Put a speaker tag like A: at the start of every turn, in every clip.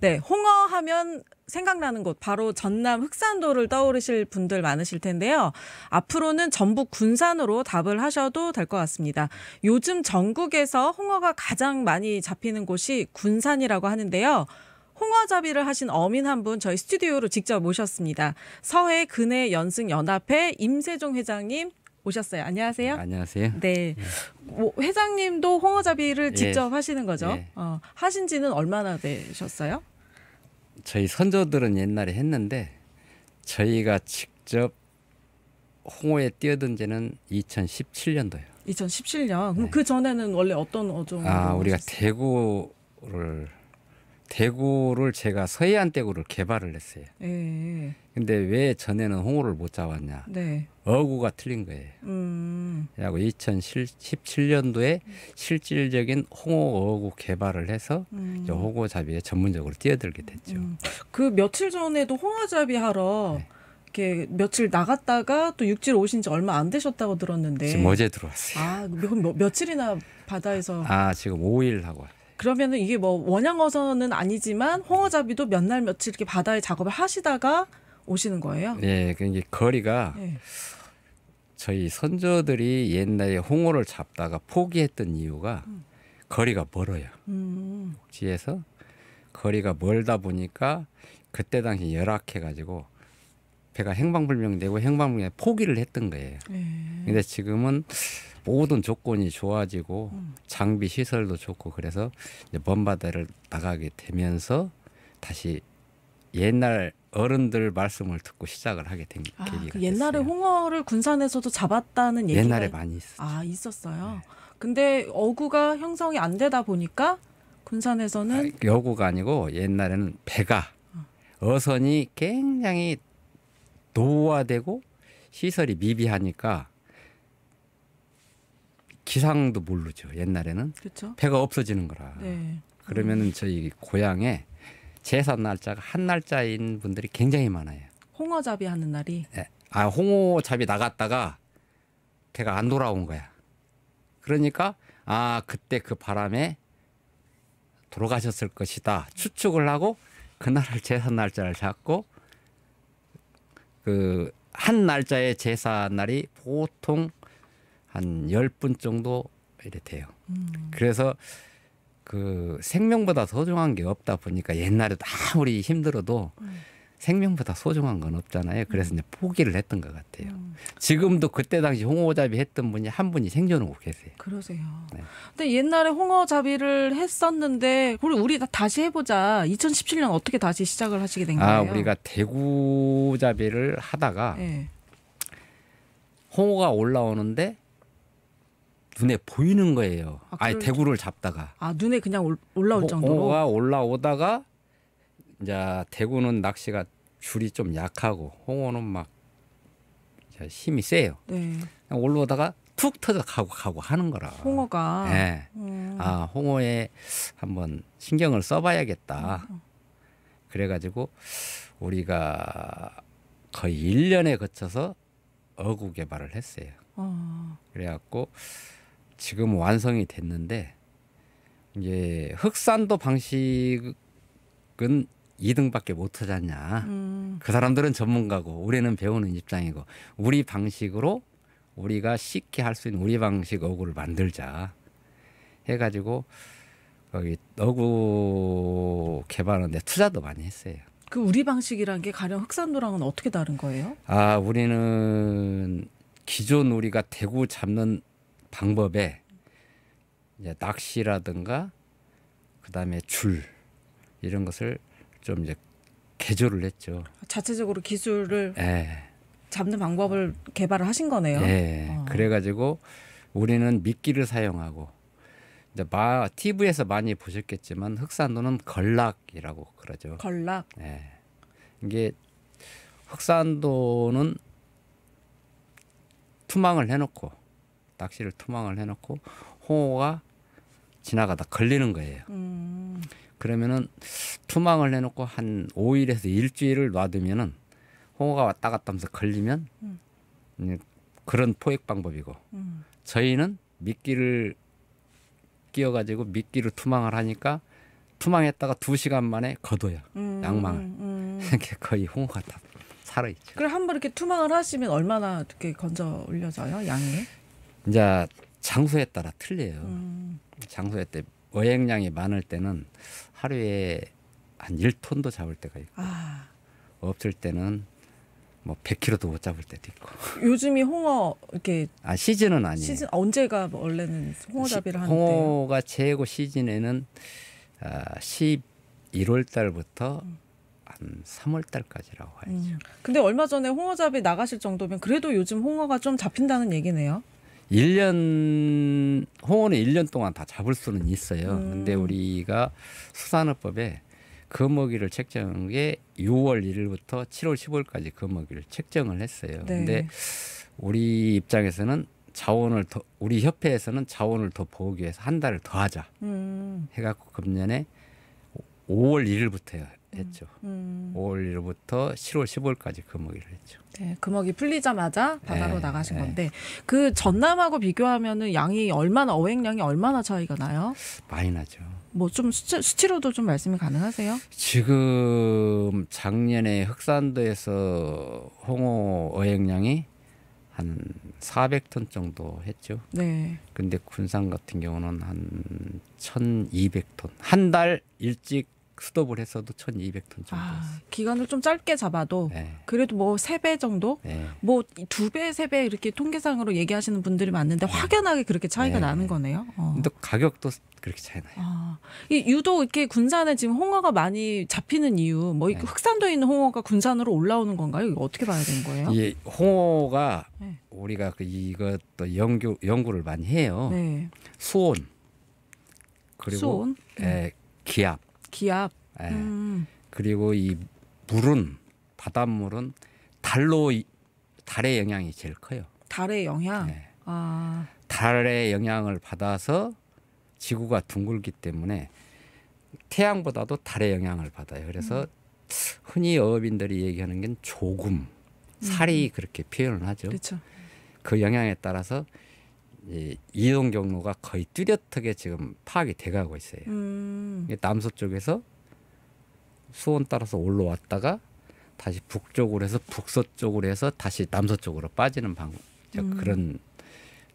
A: 네, 홍어 하면 생각나는 곳 바로 전남 흑산도를 떠오르실 분들 많으실 텐데요. 앞으로는 전북 군산으로 답을 하셔도 될 것 같습니다. 요즘 전국에서 홍어가 가장 많이 잡히는 곳이 군산이라고 하는데요. 홍어잡이를 하신 어민 한 분 저희 스튜디오로 직접 모셨습니다. 서해 근해 연승 연합회 임세종 회장님 오셨어요. 안녕하세요. 네, 안녕하세요. 네. 뭐 회장님도 홍어잡이를 예. 직접 예. 하시는 거죠? 예. 어, 하신 지는 얼마나 되셨어요?
B: 저희 선조들은 옛날에 했는데 저희가 직접 홍어에 뛰어든 지는 2017년도예요.
A: 2017년. 그럼 네. 그 전에는 원래 어떤 어종? 아, 우리가
B: 하셨어요? 대구를 대구를 제가 서해안 대구를 개발을 했어요.
A: 예, 예.
B: 근데 왜 전에는 홍어를 못 잡았냐? 네. 어구가 틀린 거예요.
A: 음.
B: 2017년도에 음. 실질적인 홍어 어구 개발을 해서 음. 홍어잡이에 전문적으로 뛰어들게 됐죠.
A: 음. 그 며칠 전에도 홍어잡이 하러 네. 이렇게 며칠 나갔다가 또 육지로 오신 지 얼마 안 되셨다고 들었는데 지금 어제 들어왔어요. 아, 몇, 몇, 며칠이나 바다에서
B: 아, 지금 5일 하고
A: 그러면은 이게 뭐 원양어선은 아니지만 홍어잡이도 몇 날 며칠 이렇게 바다에 작업을 하시다가 오시는 거예요?
B: 네, 그게 거리가 네. 저희 선조들이 옛날에 홍어를 잡다가 포기했던 이유가 음. 거리가 멀어요. 음. 지에서 거리가 멀다 보니까 그때 당시 열악해가지고 배가 행방불명되고 행방불명 포기를 했던 거예요. 네. 근데 지금은 모든 조건이 좋아지고 음. 장비 시설도 좋고 그래서 이제 먼바다를 나가게 되면서 다시 옛날 어른들 말씀을 듣고 시작을 하게 된
A: 아, 그 계기가 그 옛날에 됐어요. 홍어를 군산에서도 잡았다는 얘기가 옛날에 많이 있었죠. 아 있었어요. 네. 근데 어구가 형성이 안 되다 보니까 군산에서는 아,
B: 여구가 아니고 옛날에는 배가 어. 어선이
A: 굉장히
B: 노화되고 시설이 미비하니까 기상도 모르죠. 옛날에는 그쵸? 배가 없어지는 거라. 네. 그러면은 음. 저희 고향에 제사 날짜가 한 날짜인 분들이 굉장히 많아요.
A: 홍어잡이 하는 날이. 네.
B: 아 홍어잡이 나갔다가 배가 안 돌아온 거야. 그러니까 아 그때 그 바람에 돌아가셨을 것이다 추측을 하고 그날을 제사 날짜를 잡고 그 한 날짜의 제사 날이 보통 한열분 정도 이래 돼요. 음. 그래서 그 생명보다 소중한 게 없다 보니까 옛날에도 아무리 힘들어도 음. 생명보다 소중한 건 없잖아요. 그래서 이제 포기를 했던 것 같아요. 음. 지금도 그때 당시 홍어잡이 했던 분이 한 분이 생존하고 계세요.
A: 그러세요. 네. 근데 옛날에 홍어잡이를 했었는데 우리 우리 다시 해보자. 2017년 어떻게 다시 시작을 하시게 된 아, 거예요? 아 우리가
B: 대구잡이를 하다가 네. 홍어가 올라오는데 눈에 보이는 거예요. 아, 아예 그럴... 대구를 잡다가.
A: 아 눈에 그냥 올, 라올 정도로. 오가
B: 올라오다가 이제 대구는 낚시가 줄이 좀 약하고 홍어는 막 힘이 세요. 네. 올라오다가 툭 터져 가고 가고 하는 거라.
A: 홍어가. 네. 음. 아
B: 홍어에 한번 신경을 써봐야겠다. 어, 어. 그래가지고 우리가 거의 1년에 거쳐서 어구 개발을 했어요. 어. 그래갖고 지금 완성이 됐는데 이제 흑산도 방식은 2등밖에 못 하잖냐. 음. 그 사람들은 전문가고 우리는 배우는 입장이고 우리 방식으로 우리가 쉽게 할 수 있는 우리 방식 어구를 만들자 해가지고 거기 어구 개발하는데 투자도 많이 했어요.
A: 그 우리 방식이란 게 가령 흑산도랑은 어떻게 다른 거예요?
B: 아 우리는 기존 우리가 대구 잡는 방법에 이제 낚시라든가 그다음에 줄 이런 것을 좀 이제 개조를 했죠.
A: 자체적으로 기술을 네. 잡는 방법을 개발을 하신 거네요. 네.
B: 어. 그래가지고 우리는 미끼를 사용하고 이제 마 TV에서 많이 보셨겠지만 흑산도는 걸락이라고 그러죠. 걸락. 네. 이게 흑산도는 투망을 해놓고 낚시를 투망을 해놓고 홍어가 지나가다 걸리는 거예요.
A: 음.
B: 그러면은 투망을 해놓고 한 5일에서 일주일을 놔두면은 홍어가 왔다 갔다 하면서 걸리면 음. 그런 포획 방법이고 음. 저희는 미끼를 끼워가지고 미끼를 투망을 하니까 투망했다가 두 시간 만에 거둬요 음, 양망을 음, 음. 이렇게 거의 홍어가 다 살아있죠.
A: 그럼 한번 이렇게 투망을 하시면 얼마나 이렇게 건져 올려져요 양이?
B: 이제 장소에 따라 틀려요. 음. 장소에 때 어획량이 많을 때는 하루에 한 1톤도 잡을 때가 있고 아. 없을 때는 뭐 100kg도 못 잡을 때도 있고.
A: 요즘이 홍어 이렇게
B: 아 시즌은 아니에요. 시즌
A: 아, 언제가 뭐 원래는 홍어잡이를 하는데
B: 홍어가 재고 시즌에는 아, 11월 달부터 음. 한 3월 달까지라고 음. 해야죠. 음.
A: 근데 얼마 전에 홍어잡이 나가실 정도면 그래도 요즘 홍어가 좀 잡힌다는 얘기네요.
B: 1년 홍어는 1년 동안 다 잡을 수는 있어요. 음. 근데 우리가 수산업법에 거먹이를 책정한 게 6월 1일부터 7월 15일까지 거먹이를 책정을 했어요. 네. 근데 우리 입장에서는 자원을 더 우리 협회에서는 자원을 더 보기 위해서 한 달을 더 하자 음. 해갖고 금년에 5월 1일부터요. 했죠. 음. 5월 음. 1일부터 7월 15일까지 금어기를 했죠.
A: 네, 금어기 풀리자마자 바다로 네, 나가신 네. 건데 그 전남하고 비교하면은 양이 얼마나 어획량이 얼마나 차이가 나요? 많이 나죠. 뭐 좀 수치, 수치 로도좀 말씀이 가능하세요?
B: 지금 작년에 흑산도에서 홍어 어획량이 한 400톤 정도 했죠. 네. 근데 군산 같은 경우는 한 1,200톤. 한 달 일찍 스톱을 했어도 1200톤 정도.
A: 아, 기간을 좀 짧게 잡아도 네. 그래도 뭐 3배 정도? 네. 뭐두 배, 세 배 이렇게 통계상으로 얘기하시는 분들이 많은데 네. 확연하게 그렇게 차이가 네. 나는 거네요. 어.
B: 근데 가격도 그렇게 차이 나요. 아,
A: 이 유독 이렇게 군산에 지금 홍어가 많이 잡히는 이유, 뭐 네. 흑산도에 있는 홍어가 군산으로 올라오는 건가요? 이거 어떻게 봐야 되는 거예요? 예,
B: 홍어가 네. 우리가 그 이것도 연구 연구를 많이 해요. 수온 그리고 수온? 에, 예, 기압
A: 기압. 예. 음.
B: 그리고 이 물은 바닷물은 달로 달의 영향이 제일 커요.
A: 달의 영향. 예. 아.
B: 달의 영향을 받아서 지구가 둥글기 때문에 태양보다도 달의 영향을 받아요. 그래서 음. 흔히 어업인들이 얘기하는 건 조금 살이 음. 그렇게 표현을 하죠. 그쵸. 그렇죠. 그 영향에 따라서 이 이동 경로가 거의 뚜렷하게 지금 파악이 돼가고 있어요. 음. 남서 쪽에서 수원 따라서 올라왔다가 다시 북쪽으로 해서 북서쪽으로 해서 다시 남서쪽으로 빠지는 방법 음. 그런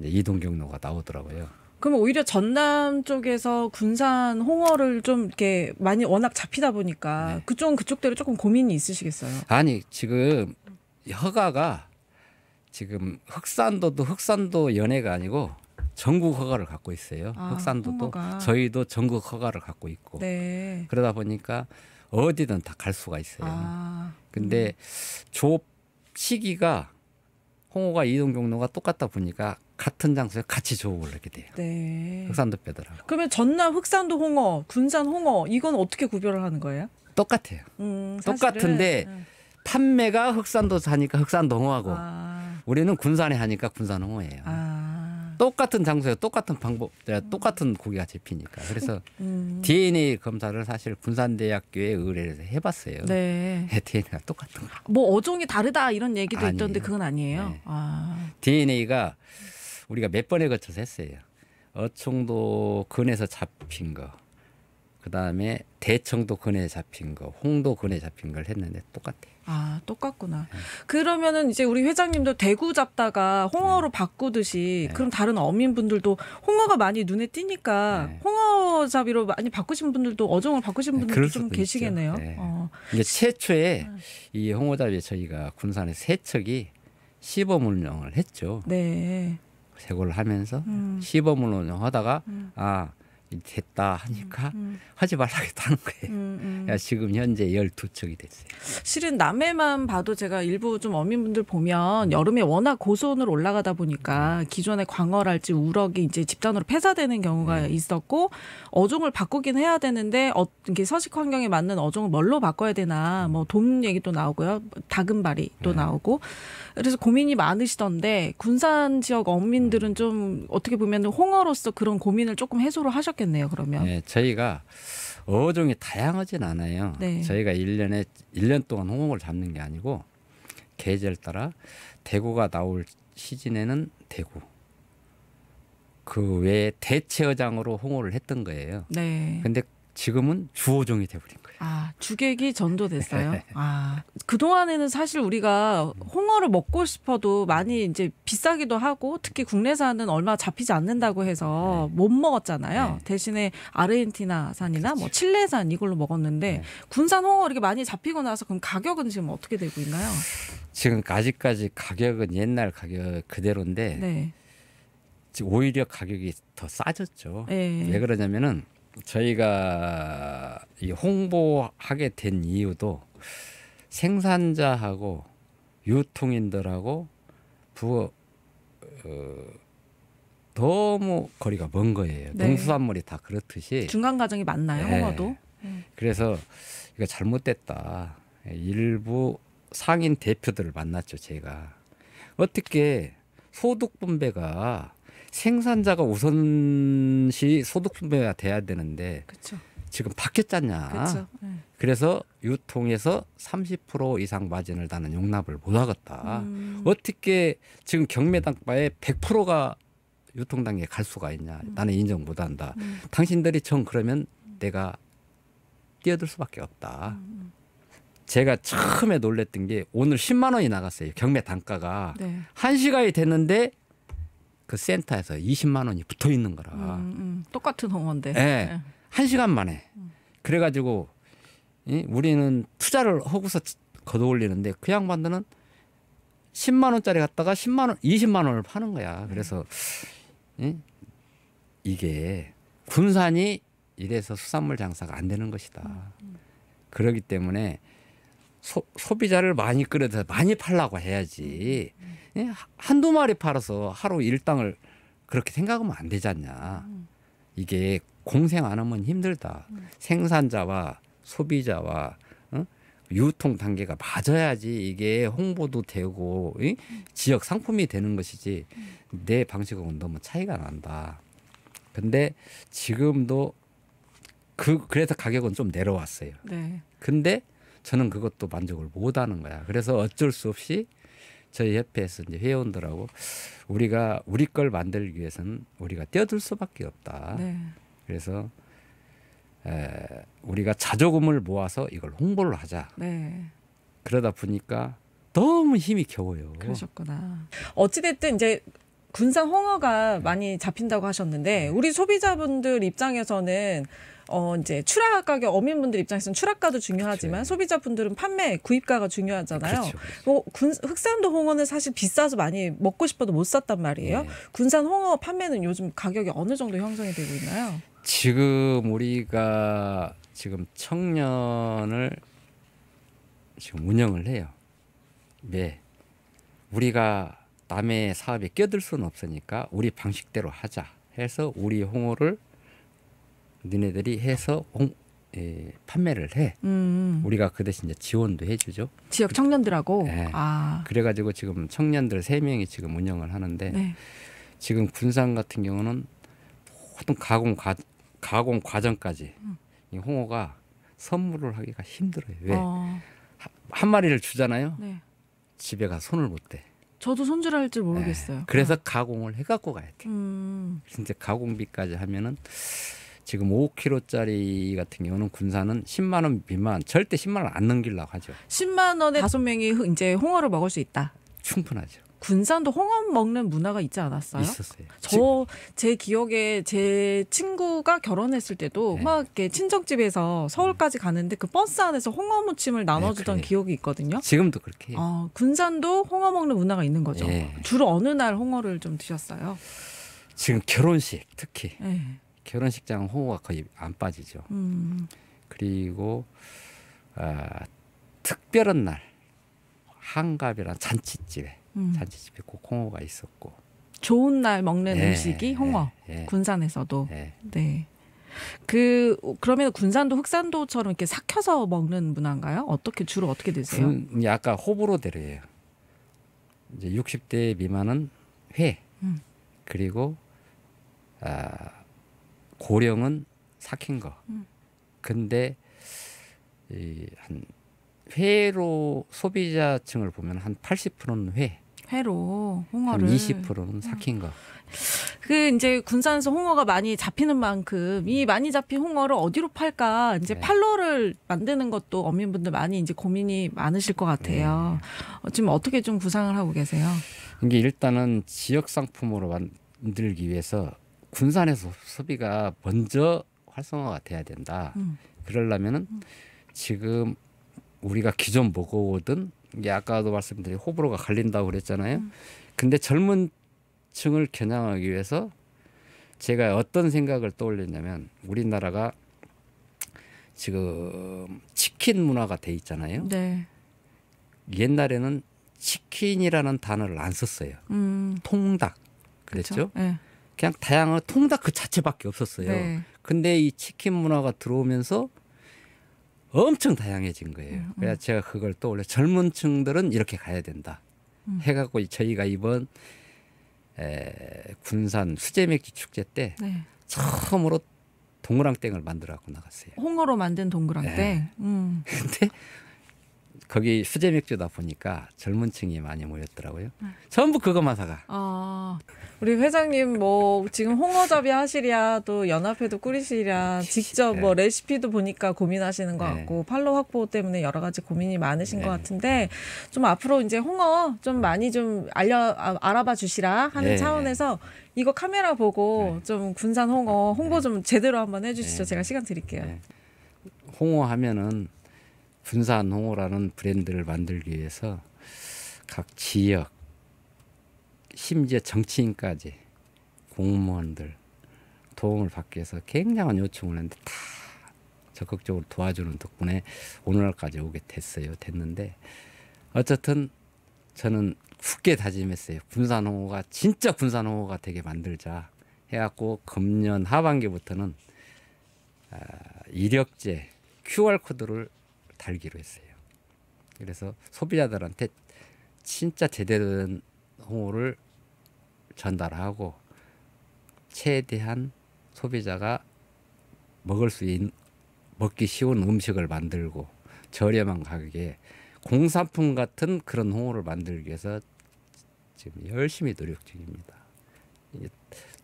B: 이동 경로가 나오더라고요.
A: 그럼 오히려 전남 쪽에서 군산 홍어를 좀 이렇게 많이 워낙 잡히다 보니까 네. 그쪽 은 그쪽대로 조금 고민이 있으시겠어요?
B: 아니 지금 허가가 지금 흑산도도 흑산도 연해가 아니고 전국 허가를 갖고 있어요. 아, 흑산도도 홍어가. 저희도 전국 허가를 갖고 있고
A: 네.
B: 그러다 보니까 어디든 다 갈 수가 있어요.
A: 아, 근데
B: 음. 조업 시기가 홍어가 이동 경로가 똑같다 보니까 같은 장소에 같이 조업을 하게 돼요.
A: 네.
B: 흑산도 빼더라고.
A: 그러면 전남 흑산도 홍어, 군산 홍어 이건 어떻게 구별을 하는 거예요? 똑같아요. 음, 똑같은데 음. 판매가
B: 흑산도 사니까 흑산도 홍어하고. 아. 우리는 군산에 하니까 군산홍어예요. 아. 똑같은 장소에 똑같은 방법, 똑같은 고기가 잡히니까. 그래서 음. 음. DNA 검사를 사실 군산대학교에 의뢰해서 해봤어요.
A: 네.
B: 네 DNA가 똑같은
A: 거. 뭐 어종이 다르다 이런 얘기도 아니에요. 있던데 그건 아니에요. 네. 아.
B: DNA가 우리가 몇 번에 걸쳐서 했어요. 어청도 근에서 잡힌 거, 그 다음에 대청도 근에 잡힌 거, 홍도 근에 잡힌 걸 했는데 똑같아요.
A: 아, 똑같구나. 네. 그러면은 이제 우리 회장님도 대구 잡다가 홍어로 네. 바꾸듯이 네. 그럼 다른 어민분들도 홍어가 많이 눈에 띄니까 네. 홍어 잡이로 많이 바꾸신 분들도 어종을 바꾸신 네, 분들도 좀 계시겠네요. 네. 어.
B: 이제 최초에 아. 이 홍어 잡이 저희가 군산에 세척이 시범 운영을 했죠.
A: 네.
B: 세골을 하면서 음. 시범 운영하다가 음. 아 됐다 하니까 음, 음. 하지 말라겠다는 거예요.
A: 음, 음.
B: 지금 현재 열두 척이 됐어요.
A: 실은 남해만 봐도 제가 일부 좀 어민분들 보면 여름에 워낙 고수온으로 올라가다 보니까 음. 기존의 광어랄지 우럭이 이제 집단으로 폐사되는 경우가 음. 있었고 어종을 바꾸긴 해야 되는데 어, 이게 서식 환경에 맞는 어종을 뭘로 바꿔야 되나 뭐 돔 얘기도 나오고요. 다금발이또 네. 나오고 그래서 고민이 많으시던데 군산 지역 어민들은 좀 어떻게 보면 홍어로서 그런 고민을 조금 해소를 하셨겠 하겠네요 그러면.
B: 네, 저희가 어종이 다양하진 않아요. 네. 저희가 1년에1년 동안 홍어를 잡는 게 아니고 계절 따라 대구가 나올 시즌에는 대구. 그 외에 대체어장으로 홍어를 했던 거예요. 네. 근데 지금은 주어종이 돼버린
A: 아, 주객이 전도됐어요. 네. 아, 그동안에는 사실 우리가 홍어를 먹고 싶어도 많이 이제 비싸기도 하고 특히 국내산은 얼마 잡히지 않는다고 해서 네. 못 먹었잖아요. 네. 대신에 아르헨티나산이나 뭐 그렇죠. 칠레산 이걸로 먹었는데 군산 홍어 이렇게 많이 잡히고 나서 그럼 가격은 지금 어떻게 되고 있나요?
B: 지금 아직까지 가격은 옛날 가격 그대로인데 네. 오히려 가격이 더 싸졌죠. 네. 왜 그러냐면은 저희가 이 홍보하게 된 이유도 생산자하고 유통인들하고 부 어, 어, 너무 거리가 먼 거예요. 네. 농수산물이 다 그렇듯이 중간 과정이 맞나요? 네. 홍어도? 네. 그래서 이거 잘못됐다. 일부 상인 대표들을 만났죠, 제가. 어떻게 소득 분배가 생산자가 우선시 소득 분배가 돼야 되는데 그쵸. 지금 바뀌었잖냐. 네. 그래서 유통에서 30% 이상 마진을 다는 용납을 못 하겠다. 음. 어떻게 지금 경매 당가에 100%가 유통 단계에 갈 수가 있냐. 음. 나는 인정 못 한다. 음. 당신들이 정 그러면 내가 뛰어들 수밖에 없다. 음, 음. 제가 처음에 놀랬던 게 오늘 10만 원이 나갔어요. 경매 단가가. 네. 1시간이 됐는데 그 센터에서 20만 원이 붙어 있는 거라.
A: 음, 음. 똑같은 홍원데 네. 예. 네. 예.
B: 한 시간 만에. 음. 그래가지고 우리는 투자를 하고서 거둬 올리는데그 양반들은 10만 원짜리 갖다가 10만 원, 20만 원을 파는 거야. 음. 그래서 이게 군산이 이래서 수산물 장사가 안 되는 것이다. 음, 그러기 때문에 소, 소비자를 많이 끌어다 많이 팔라고 해야지 음. 한두 마리 팔아서 하루 일당을 그렇게 생각하면 안 되지 않냐 음. 이게 공생 안 하면 힘들다 음. 생산자와 소비자와 어? 유통 단계가 맞아야지 이게 홍보도 되고 이? 지역 상품이 되는 것이지 내 방식하고는 너무 차이가 난다 근데 지금도 그 그래서 가격은 좀 내려왔어요. 네. 근데 저는 그것도 만족을 못 하는 거야. 그래서 어쩔 수 없이 저희 협회에서 이제 회원들하고 우리가 우리 걸 만들기 위해서는 우리가 뛰어들 수밖에 없다. 네. 그래서 에, 우리가 자조금을 모아서 이걸 홍보를 하자. 네. 그러다 보니까 너무 힘이 겨워요.
A: 그러셨구나. 어찌됐든 이제 군산 홍어가 많이 잡힌다고 하셨는데 네. 우리 소비자분들 입장에서는 어 이제 추락 가격 어민분들 입장에서는 추락가도 중요하지만 그렇 소비자분들은 판매 구입가가 중요하잖아요. 그렇죠, 그렇죠. 뭐 군, 흑산도 홍어는 사실 비싸서 많이 먹고 싶어도 못 샀단 말이에요. 네. 군산 홍어 판매는 요즘 가격이 어느 정도 형성이 되고 있나요?
B: 지금 우리가 지금 청년을 지금 운영을 해요. 네. 우리가 남의 사업에 껴들 수는 없으니까 우리 방식대로 하자 해서 우리 홍어를 니네들이 해서 홍, 예, 판매를 해. 음. 우리가 그 대신 이제 지원도 해주죠.
A: 지역 그 청년들하고. 네. 아.
B: 그래가지고 지금 청년들 세 명이 지금 운영을 하는데 네. 지금 군산 같은 경우는 모든 가공 과 가공 과정까지 음. 이 홍어가 선물을 하기가 힘들어요. 왜? 어. 한 마리를 주잖아요. 네. 집에 가 손을 못 대.
A: 저도 손질할 줄 모르겠어요. 네. 그래서
B: 가공을 해갖고
A: 가야 돼. 음.
B: 진짜 가공비까지 하면은 지금 5kg짜리 같은 경우는 군산은 10만 원 미만 절대 10만 원 안 넘기려고 하죠.
A: 10만 원에 다섯 명이 이제 홍어를 먹을 수 있다. 충분하죠. 군산도 홍합 먹는 문화가 있지 않았어요? 있었어요. 저 제 기억에 제 친구가 결혼했을 때도 네. 막 이렇게 친정집에서 서울까지 가는데 그 버스 안에서 홍어 무침을 네, 나눠주던 네, 기억이 있거든요. 지금도 그렇게. 아, 군산도 홍어 먹는 문화가 있는 거죠. 네. 주로 어느 날 홍어를 좀 드셨어요?
B: 지금 결혼식 특히 네. 결혼식장 홍어가 거의 안 빠지죠. 음. 그리고 어, 특별한 날 한갑이란 잔치집에 음. 잔치집에 꼭 홍어가 있었고
A: 좋은 날 먹는 네, 음식이 홍어 네, 네. 군산에서도 네. 네. 그 그러면 군산도 흑산도처럼 이렇게 삭혀서 먹는 문화인가요? 어떻게 주로 어떻게 드세요? 군,
B: 아까 호불호대로예요. 이제 60대 미만은
A: 회 음.
B: 그리고 아, 고령은 삭힌 거. 음. 근데 이 한 회로 소비자층을 보면 한 80%는 회,
A: 회로 홍어를 20%는 음. 삭힌 거. 그 이제 군산에서 홍어가 많이 잡히는 만큼 이 많이 잡힌 홍어를 어디로 팔까 이제 네. 팔로를 만드는 것도 어민분들 많이 이제 고민이 많으실 것 같아요. 네. 어, 지금 어떻게 좀 구상을 하고 계세요?
B: 이게 일단은 지역 상품으로 만들기 위해서 군산에서 소비가 먼저 활성화가 돼야 된다. 음. 그러려면은 음. 지금 우리가 기존 먹어오던 이게 아까도 말씀드린 호불호가 갈린다고 그랬잖아요. 음. 근데 젊은 층을 겨냥하기 위해서 제가 어떤 생각을 떠올렸냐면 우리나라가 지금 치킨 문화가 돼 있잖아요. 네. 옛날에는 치킨이라는 단어를 안 썼어요. 음. 통닭 그랬죠. 네. 그냥 다양한 통닭 그 자체밖에 없었어요. 네. 근데 이 치킨 문화가 들어오면서 엄청 다양해진 거예요. 음, 음. 그래서 제가 그걸 또 원래 젊은 층들은 이렇게 가야 된다. 음. 해갖고 저희가 이번 에, 군산 수제맥주 축제 때 네. 처음으로 동그랑땡을 만들어 갖고 나갔어요.
A: 홍어로 만든 동그랑땡. 네. 음. 근데
B: 거기 수제 맥주다 보니까 젊은 층이 많이 모였더라고요. 응. 네. 전부 그것만 사가.
A: 아, 우리 회장님 뭐 지금 홍어잡이 하시랴 또 연합회도 꾸리시랴 아, 직접 뭐 네. 레시피도 보니까 고민하시는 것 네. 같고 팔로 확보 때문에 여러 가지 고민이 많으신 네. 것 같은데 좀 앞으로 이제 홍어 좀 많이 좀 알려 아, 알아봐 주시라 하는 차원에서 이거 카메라 보고 좀 군산 홍어 홍보 좀 제대로 한번 해주시죠. 제가 시간 드릴게요.
B: 홍어 하면은 분산홍어라는 브랜드를 만들기 위해서 각 지역 심지어 정치인까지 공무원들 도움을 받기 위해서 굉장한 요청을 했는데 다 적극적으로 도와주는 덕분에 오늘날까지 오게 됐어요. 됐는데 어쨌든 저는 굳게 다짐했어요. 군산홍어가 진짜 군산홍어가 되게 만들자 해갖고 금년 하반기부터는 아, 이력제 QR코드를 달기로 했어요. 그래서 소비자들한테 진짜 제대로 된 홍어를 전달하고 최대한 소비자가 먹을 수 있는 먹기 쉬운 음식을 만들고 저렴한 가격에 공산품 같은 그런 홍어를 만들기 위해서 지금 열심히 노력 중입니다.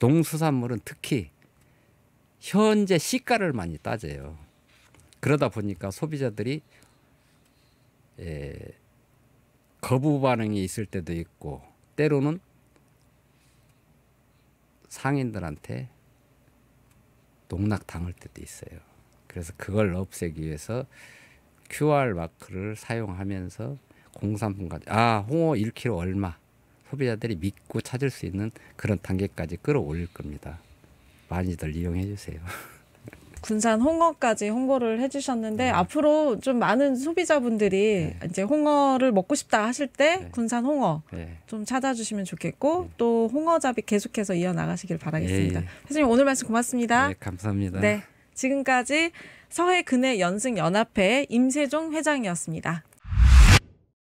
B: 농수산물은 특히 현재 시가를 많이 따져요. 그러다 보니까 소비자들이 예, 거부 반응이 있을 때도 있고 때로는 상인들한테 농락 당할 때도 있어요. 그래서 그걸 없애기 위해서 QR 마크를 사용하면서 공산품까지 아 홍어 1kg 얼마 소비자들이 믿고 찾을 수 있는 그런 단계까지 끌어올릴 겁니다. 많이들 이용해 주세요.
A: 군산 홍어까지 홍보를 해주셨는데 네. 앞으로 좀 많은 소비자분들이 네. 이제 홍어를 먹고 싶다 하실 때 네. 군산 홍어 좀 찾아주시면 좋겠고 또 홍어잡이 계속해서 이어 나가시길 바라겠습니다. 회장님 예. 오늘 말씀 고맙습니다. 네,
B: 감사합니다. 네,
A: 지금까지 서해근해연승연합회 임세종 회장이었습니다.